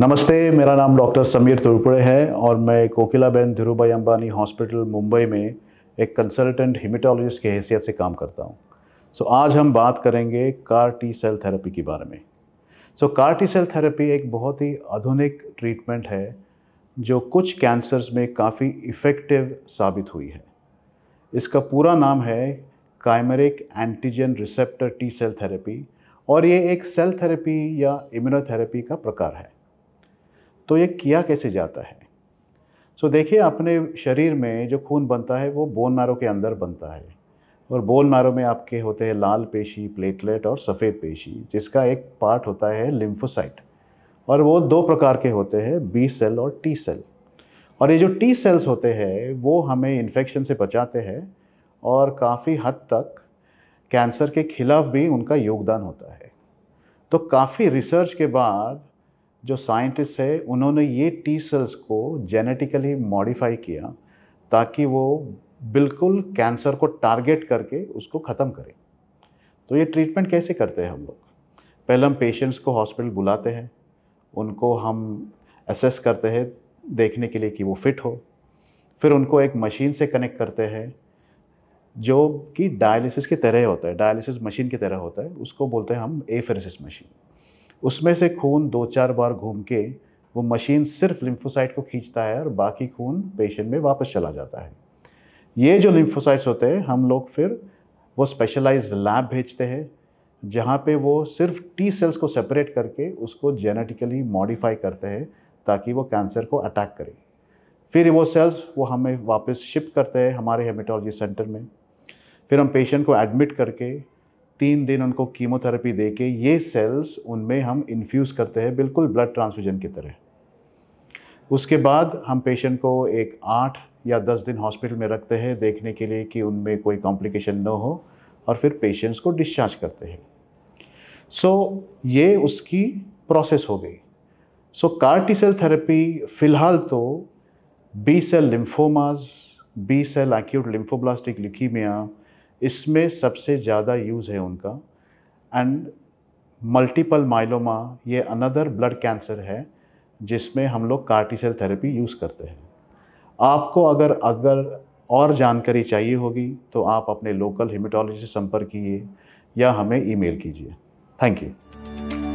नमस्ते मेरा नाम डॉक्टर समीर तुरपड़े है और मैं कोकिलाबेन धीरूभाई अंबानी हॉस्पिटल मुंबई में एक कंसल्टेंट हिमेटोलॉजिस्ट की हैसियत से काम करता हूँ सो so, आज हम बात करेंगे कार टी सेल थेरेपी के बारे में so so, CAR T cell therapy एक बहुत ही आधुनिक ट्रीटमेंट है जो कुछ कैंसर्स में काफ़ी इफ़ेक्टिव साबित हुई है इसका पूरा नाम है chimeric antigen receptor T cell therapy और ये एक सेल थेरेपी या इम्यूनोथेरेपी का प्रकार है तो ये किया कैसे जाता है सो so, देखिए अपने शरीर में जो खून बनता है वो बोन मारो के अंदर बनता है और बोन मारो में आपके होते हैं लाल पेशी प्लेटलेट और सफ़ेद पेशी जिसका एक पार्ट होता है लिम्फोसाइट और वो दो प्रकार के होते हैं बी सेल और टी सेल और ये जो टी सेल्स होते हैं वो हमें इन्फेक्शन से बचाते हैं और काफ़ी हद तक कैंसर के खिलाफ भी उनका योगदान होता है तो काफ़ी रिसर्च के बाद जो साइंटिस्ट है उन्होंने ये टी सेल्स को जेनेटिकली मॉडिफाई किया ताकि वो बिल्कुल कैंसर को टारगेट करके उसको ख़त्म करें तो ये ट्रीटमेंट कैसे करते हैं हम लोग पहले हम पेशेंट्स को हॉस्पिटल बुलाते हैं उनको हम असेस करते हैं देखने के लिए कि वो फिट हो फिर उनको एक मशीन से कनेक्ट करते हैं जो कि डायलिसिस की तरह होता है डायलिसिस मशीन की तरह होता है उसको बोलते हैं हम एफेरेसिस मशीन उसमें से खून दो चार बार घूम के वो मशीन सिर्फ लिम्फोसाइट को खींचता है और बाकी खून पेशेंट में वापस चला जाता है ये जो लिम्फोसाइट्स होते हैं हम लोग फिर वो स्पेशलाइज्ड लैब भेजते हैं जहाँ पे वो सिर्फ टी सेल्स को सेपरेट करके उसको जेनेटिकली मॉडिफाई करते हैं ताकि वो कैंसर को अटैक करे फिर वो सेल्स वो हमें वापस शिफ्ट करते हैं हमारे हेमेटोलॉजी सेंटर में फिर हम पेशेंट को एडमिट करके तीन दिन उनको कीमोथेरेपी दे के ये सेल्स उनमें हम इन्फ्यूज़ करते हैं बिल्कुल ब्लड ट्रांसफ्यूजन की तरह उसके बाद हम पेशेंट को एक आठ या दस दिन हॉस्पिटल में रखते हैं देखने के लिए कि उनमें कोई कॉम्प्लिकेशन न हो और फिर पेशेंट्स को डिस्चार्ज करते हैं सो so, ये उसकी प्रोसेस हो गई so so, CAR T cell therapy फ़िलहाल तो B cell lymphomas B cell acute lymphoblastic leukaemia इसमें सबसे ज़्यादा यूज़ है उनका एंड मल्टीपल माइलोमा ये अनदर ब्लड कैंसर है जिसमें हम लोग कार्टिसल थेरेपी यूज़ करते हैं आपको अगर अगर और जानकारी चाहिए होगी तो आप अपने लोकल हिमेटोलॉजी से संपर्क कीजिए या हमें ईमेल कीजिए थैंक यू